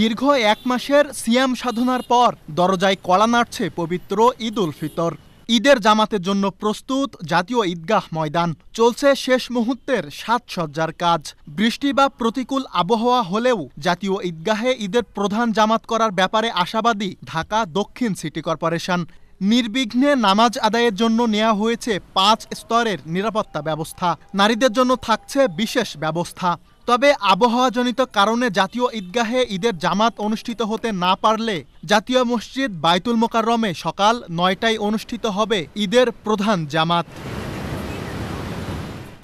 দীর্ঘ এক মাসের সিয়াম সাধনার পর দরজায় কলা নাড়ছে পবিত্র ঈদ উল ফিতর ঈদের জামাতের জন্য প্রস্তুত জাতীয় ঈদগাহ ময়দান চলছে শেষ মুহূর্তের সাজসজ্জার কাজ বৃষ্টি বা প্রতিকূল আবহাওয়া হলেও জাতীয় ঈদগাহে ঈদের প্রধান জামাত করার ব্যাপারে আশাবাদী ঢাকা দক্ষিণ সিটি কর্পোরেশন নির্বিঘ্নে নামাজ আদায়ের জন্য নেওয়া হয়েছে পাঁচ স্তরের নিরাপত্তা ব্যবস্থা নারীদের জন্য থাকছে বিশেষ ব্যবস্থা তবে আবহাওয়াজনিত কারণে জাতীয় ঈদগাহে ঈদের জামাত অনুষ্ঠিত হতে না পারলে জাতীয় মসজিদ বাইতুল মোকাররমে সকাল নয়টায় অনুষ্ঠিত হবে ঈদের প্রধান জামাত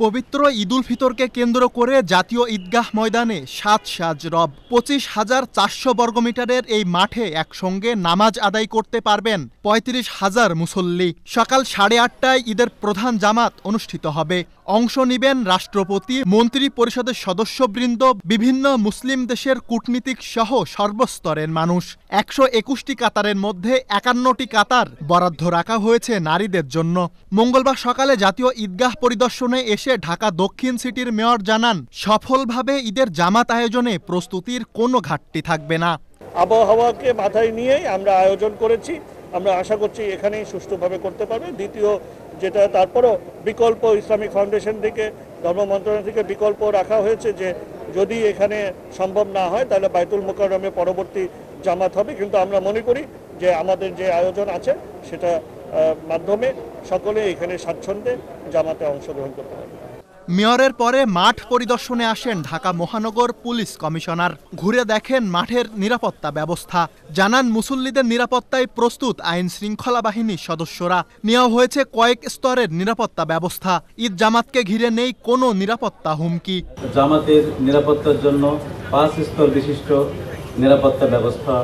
পবিত্র ঈদুল ফিতরকে কেন্দ্র করে জাতীয় ঈদগাহ ময়দানে সাত সাজ রব পঁচিশ হাজার চারশো বর্গমিটারের এই মাঠে একসঙ্গে নামাজ আদায় করতে পারবেন পঁয়ত্রিশ হাজার মুসল্লি সকাল সাড়ে আটটায় ঈদের প্রধান জামাত অনুষ্ঠিত হবে অংশ নেবেন রাষ্ট্রপতি মন্ত্রী পরিষদের সদস্যবৃন্দ বিভিন্ন মুসলিম দেশের কূটনীতিক সহ সর্বস্তরের মানুষ একশো একুশটি কাতারের মধ্যে একান্নটি কাতার বরাদ্দ রাখা হয়েছে নারীদের জন্য মঙ্গলবার সকালে জাতীয় ঈদগাহ পরিদর্শনে এসে সমাবেশে ঢাকা দক্ষিণ সিটির মেয়র জানান সফলভাবে ঈদের জামাত আয়োজনে প্রস্তুতির কোনো ঘাটতি থাকবে না আবহাওয়াকে মাথায় নিয়েই আমরা আয়োজন করেছি আমরা আশা করছি এখানেই সুষ্ঠুভাবে করতে পারবে দ্বিতীয় যেটা তারপরও বিকল্প ইসলামিক ফাউন্ডেশন থেকে ধর্ম মন্ত্রণালয় থেকে বিকল্প রাখা হয়েছে যে যদি এখানে সম্ভব না হয় তাহলে বাইতুল মোকারমে পরবর্তী জামাত হবে কিন্তু আমরা মনে করি যে আমাদের যে আয়োজন আছে সেটা মাধ্যমে সকলে এখানে স্বাচ্ছন্দ্যে জামাতে অংশগ্রহণ করতে পারবে মেয়রের পরে মাঠ পরিদর্শনে আসেন ঢাকা মহানগর পুলিশ কমিশনার ঘুরে দেখেন মাঠের নিরাপত্তা ব্যবস্থা জানান মুসল্লিদের নিরাপত্তায় প্রস্তুত আইন শৃঙ্খলা বাহিনীর সদস্যরা নেওয়া হয়েছে কয়েক স্তরের নিরাপত্তা ব্যবস্থা ঈদ জামাতকে ঘিরে নেই কোনো নিরাপত্তা হুমকি জামাতের নিরাপত্তার জন্য পাঁচ স্তর বিশিষ্ট নিরাপত্তা ব্যবস্থা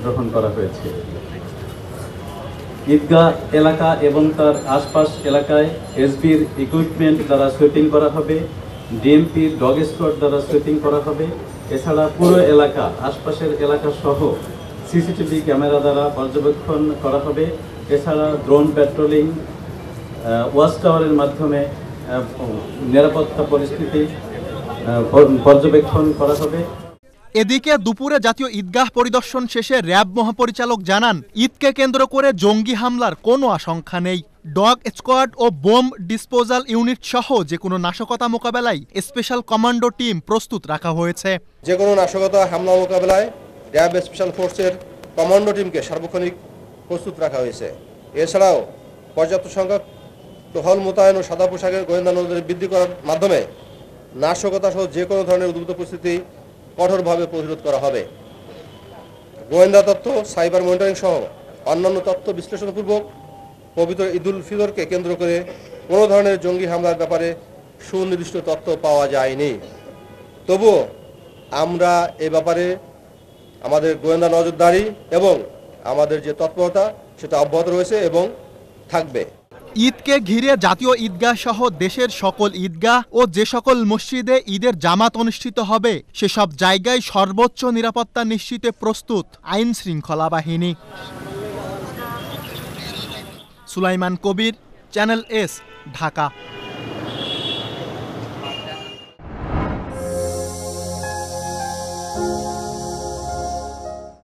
গ্রহণ করা হয়েছে ঈদগাহ এলাকা এবং তার আশপাশ এলাকায় এসবির ইকুইপমেন্ট দ্বারা সুইপিং করা হবে ডিএমপির ডগ স্কোয়াড দ্বারা সুইপিং করা হবে এছাড়া পুরো এলাকা আশপাশের এলাকা সহ সিসিটিভি ক্যামেরা দ্বারা পর্যবেক্ষণ করা হবে এছাড়া ড্রোন প্যাট্রোলিং ওয়াচ টাওয়ারের মাধ্যমে নিরাপত্তা পরিস্থিতি পর্যবেক্ষণ করা হবে এদিকে দুপুরে জাতীয় ঈদগাহ পরিদর্শন শেষে র্যাব মহাপরিচালক জানান ঈদকে কেন্দ্র করে জঙ্গি হামলার কোনো আশঙ্কা নেই ডগ স্কোয়াড ও বোম ডিসপোজাল ইউনিট সহ যে কোনো নাশকতা মোকাবেলায় স্পেশাল কমান্ডো টিম প্রস্তুত রাখা হয়েছে যে কোনো নাশকতা হামলা মোকাবেলায় র্যাব স্পেশাল ফোর্সের কমান্ডো টিমকে সার্বক্ষণিক প্রস্তুত রাখা হয়েছে এছাড়াও পর্যাপ্ত সংখ্যক টহল মোতায়েন ও সাদা পোশাকের গোয়েন্দা নজরে বৃদ্ধি করার মাধ্যমে নাশকতা সহ যে কোনো ধরনের উদ্ভূত পরিস্থিতি কঠোরভাবে প্রতিরোধ করা হবে গোয়েন্দা তথ্য সাইবার মনিটরিং সহ অন্যান্য তথ্য বিশ্লেষণপূর্বক পবিত্র ঈদুল ফিতরকে কেন্দ্র করে কোনো ধরনের জঙ্গি হামলার ব্যাপারে সুনির্দিষ্ট তথ্য পাওয়া যায়নি তবুও আমরা এ ব্যাপারে আমাদের গোয়েন্দা নজরদারি এবং আমাদের যে তৎপরতা সেটা অব্যাহত রয়েছে এবং থাকবে ঈদকে ঘিরে জাতীয় ঈদগাহ সহ দেশের সকল ঈদগাহ ও যে সকল মসজিদে ঈদের জামাত অনুষ্ঠিত হবে সেসব জায়গায় সর্বোচ্চ নিরাপত্তা নিশ্চিতে প্রস্তুত আইন শৃঙ্খলা বাহিনী সুলাইমান কবির চ্যানেল এস ঢাকা